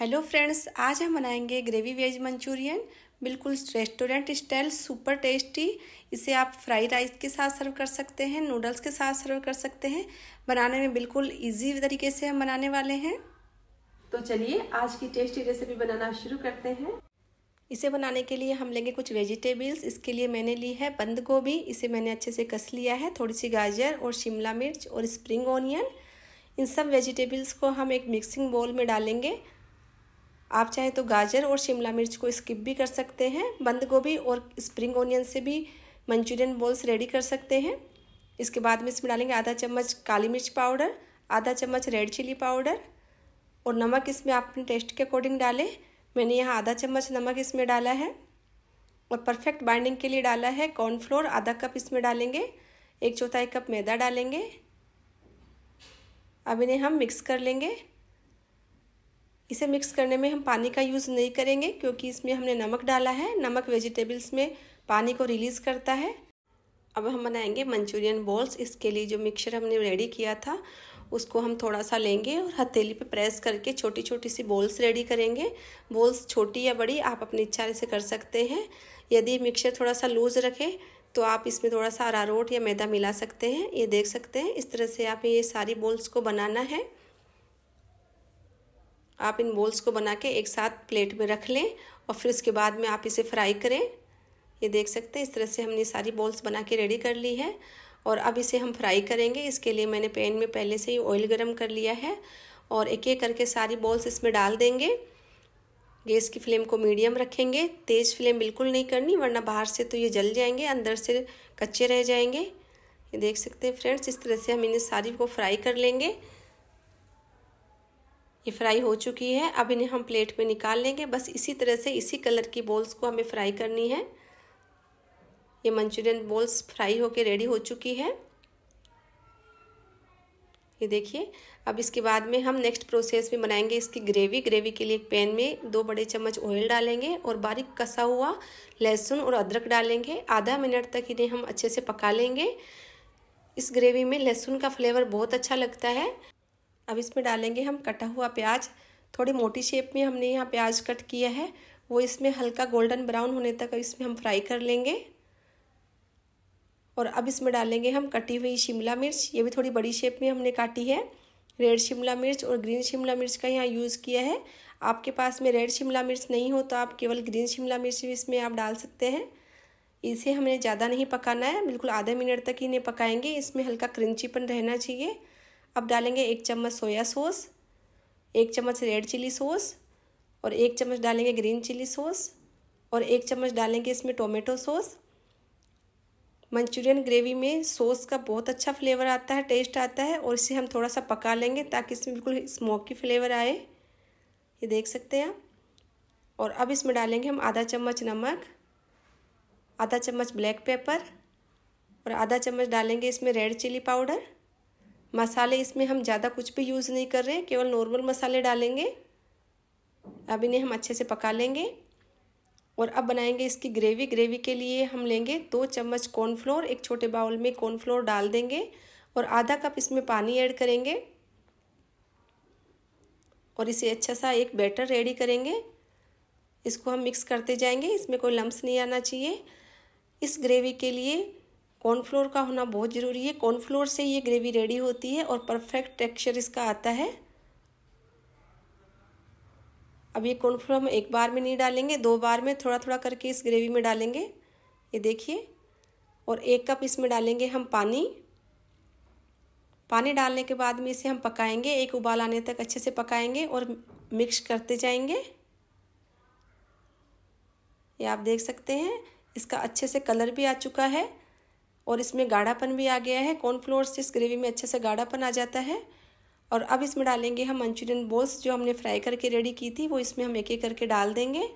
hello friends आज हम बनाएंगे ग्रेवी वेज मंचूरियन बिल्कुल रेस्टोरेंट स्टाइल सुपर टेस्टी इसे आप फ्राई राइस के साथ सर्व कर सकते हैं नूडल्स के साथ सर्व कर सकते हैं बनाने में बिल्कुल इजी तरीके से हम बनाने वाले हैं तो चलिए आज की टेस्टी रेसिपी बनाना शुरू करते हैं इसे बनाने के लिए हम लेंगे कुछ वेजिटेबल्स इसके लिए मैंने ली है बंद गोभी इसे मैंने अच्छे से कस लिया है थोड़ी सी गाजर और शिमला मिर्च और स्प्रिंग ऑनियन इन सब वेजिटेबल्स को हम एक मिक्सिंग बोल में डालेंगे आप चाहे तो गाजर और शिमला मिर्च को स्किप भी कर सकते हैं बंद गोभी और स्प्रिंग ओनियन से भी मंचूरियन बॉल्स रेडी कर सकते हैं इसके बाद में इसमें डालेंगे आधा चम्मच काली मिर्च पाउडर आधा चम्मच रेड चिली पाउडर और नमक इसमें आप अपने टेस्ट के अकॉर्डिंग डालें मैंने यहाँ आधा चम्मच नमक इसमें डाला है और परफेक्ट बाइंडिंग के लिए डाला है कॉर्नफ्लोर आधा कप इसमें डालेंगे एक चौथाई कप मैदा डालेंगे अब इन्हें हम मिक्स कर लेंगे इसे मिक्स करने में हम पानी का यूज़ नहीं करेंगे क्योंकि इसमें हमने नमक डाला है नमक वेजिटेबल्स में पानी को रिलीज़ करता है अब हम बनाएंगे मंचूरियन बॉल्स इसके लिए जो मिक्सचर हमने रेडी किया था उसको हम थोड़ा सा लेंगे और हथेली पे प्रेस करके छोटी छोटी सी बॉल्स रेडी करेंगे बॉल्स छोटी या बड़ी आप अपनी इच्छा से कर सकते हैं यदि मिक्सचर थोड़ा सा लूज़ रखें तो आप इसमें थोड़ा सा अरारोट या मैदा मिला सकते हैं ये देख सकते हैं इस तरह से आप ये सारी बॉल्स को बनाना है आप इन बोल्स को बना के एक साथ प्लेट में रख लें और फिर उसके बाद में आप इसे फ्राई करें ये देख सकते हैं इस तरह से हमने सारी बॉल्स बना के रेडी कर ली है और अब इसे हम फ्राई करेंगे इसके लिए मैंने पैन में पहले से ही ऑयल गरम कर लिया है और एक एक करके सारी बॉल्स इसमें डाल देंगे गैस की फ्लेम को मीडियम रखेंगे तेज़ फ्लेम बिल्कुल नहीं करनी वरना बाहर से तो ये जल जाएंगे अंदर से कच्चे रह जाएंगे ये देख सकते हैं फ्रेंड्स इस तरह से हम इन्हें सारी को फ्राई कर लेंगे ये फ्राई हो चुकी है अब इन्हें हम प्लेट में निकाल लेंगे बस इसी तरह से इसी कलर की बॉल्स को हमें फ्राई करनी है ये मंचूरियन बॉल्स फ्राई होके रेडी हो चुकी है ये देखिए अब इसके बाद में हम नेक्स्ट प्रोसेस में बनाएंगे इसकी ग्रेवी ग्रेवी के लिए एक पैन में दो बड़े चम्मच ऑयल डालेंगे और बारीक कसा हुआ लहसुन और अदरक डालेंगे आधा मिनट तक इन्हें हम अच्छे से पका लेंगे इस ग्रेवी में लहसुन का फ्लेवर बहुत अच्छा लगता है अब इसमें डालेंगे हम कटा हुआ प्याज थोड़ी मोटी शेप में हमने यहाँ प्याज कट किया है वो इसमें हल्का गोल्डन ब्राउन होने तक इसमें हम फ्राई कर लेंगे और अब इसमें डालेंगे हम कटी हुई शिमला मिर्च ये भी थोड़ी बड़ी शेप में हमने काटी है रेड शिमला मिर्च और ग्रीन शिमला मिर्च का यहाँ यूज़ किया है आपके पास में रेड शिमला मिर्च नहीं हो तो आप केवल ग्रीन शिमला मिर्च भी इसमें आप डाल सकते हैं इसे हमें ज़्यादा नहीं पकाना है बिल्कुल आधे मिनट तक ही इन्हें पकाएंगे इसमें हल्का क्रंचीपन रहना चाहिए अब डालेंगे एक चम्मच सोया सॉस एक चम्मच रेड चिली सॉस और एक चम्मच डालेंगे ग्रीन चिली सॉस और एक चम्मच डालेंगे इसमें टोमेटो सॉस मंचूरियन ग्रेवी में सॉस का बहुत अच्छा फ्लेवर आता है टेस्ट आता है और इसे हम थोड़ा सा पका लेंगे ताकि इसमें बिल्कुल स्मोकी फ्लेवर आए ये देख सकते हैं आप और अब इसमें डालेंगे हम आधा चम्मच नमक आधा चम्मच ब्लैक पेपर और आधा चम्मच डालेंगे इसमें रेड चिली पाउडर मसाले इसमें हम ज़्यादा कुछ भी यूज़ नहीं कर रहे हैं केवल नॉर्मल मसाले डालेंगे अब इन्हें हम अच्छे से पका लेंगे और अब बनाएंगे इसकी ग्रेवी ग्रेवी के लिए हम लेंगे दो चम्मच कॉर्नफ्लोर एक छोटे बाउल में कॉर्नफ्लोर डाल देंगे और आधा कप इसमें पानी ऐड करेंगे और इसे अच्छा सा एक बैटर रेडी करेंगे इसको हम मिक्स करते जाएंगे इसमें कोई लम्स नहीं आना चाहिए इस ग्रेवी के लिए कॉर्नफ्लोर का होना बहुत ज़रूरी है कॉर्नफ्लोर से ये ग्रेवी रेडी होती है और परफेक्ट टेक्सचर इसका आता है अब ये कॉर्नफ्लोर हम एक बार में नहीं डालेंगे दो बार में थोड़ा थोड़ा करके इस ग्रेवी में डालेंगे ये देखिए और एक कप इसमें डालेंगे हम पानी पानी डालने के बाद में इसे हम पकाएंगे एक उबाल आने तक अच्छे से पकाएंगे और मिक्स करते जाएंगे ये आप देख सकते हैं इसका अच्छे से कलर भी आ चुका है और इसमें गाढ़ापन भी आ गया है कॉर्नफ्लोर से इस ग्रेवी में अच्छे से गाढ़ापन आ जाता है और अब इसमें डालेंगे हम मंचूरियन बोल्स जो हमने फ्राई करके रेडी की थी वो इसमें हम एक एक करके डाल देंगे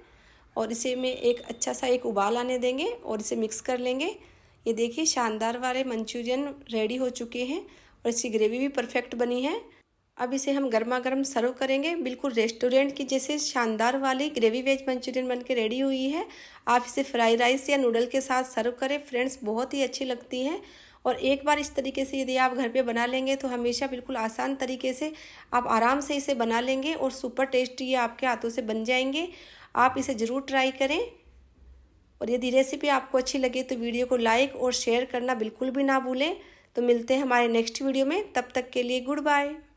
और इसे में एक अच्छा सा एक उबाल आने देंगे और इसे मिक्स कर लेंगे ये देखिए शानदार वाले मंचूरियन रेडी हो चुके हैं और इसकी ग्रेवी भी परफेक्ट बनी है अब इसे हम गर्मा गर्म सर्व करेंगे बिल्कुल रेस्टोरेंट की जैसे शानदार वाली ग्रेवी वेज मंचूरियन बन के रेडी हुई है आप इसे फ्राई राइस या नूडल के साथ सर्व करें फ्रेंड्स बहुत ही अच्छी लगती हैं और एक बार इस तरीके से यदि आप घर पे बना लेंगे तो हमेशा बिल्कुल आसान तरीके से आप आराम से इसे बना लेंगे और सुपर टेस्टी ये आपके हाथों से बन जाएंगे आप इसे ज़रूर ट्राई करें और यदि रेसिपी आपको अच्छी लगे तो वीडियो को लाइक और शेयर करना बिल्कुल भी ना भूलें तो मिलते हैं हमारे नेक्स्ट वीडियो में तब तक के लिए गुड बाय